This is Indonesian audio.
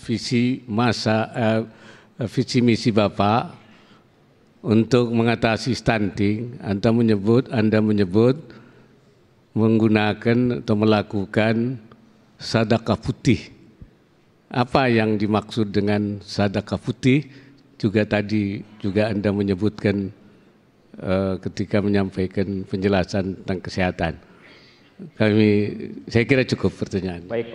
visi masa eh, visi misi Bapak untuk mengatasi stunting, Anda menyebut Anda menyebut menggunakan atau melakukan sedekah putih. Apa yang dimaksud dengan sedekah putih? Juga tadi juga Anda menyebutkan eh, ketika menyampaikan penjelasan tentang kesehatan. Kami saya kira cukup pertanyaan. Baik.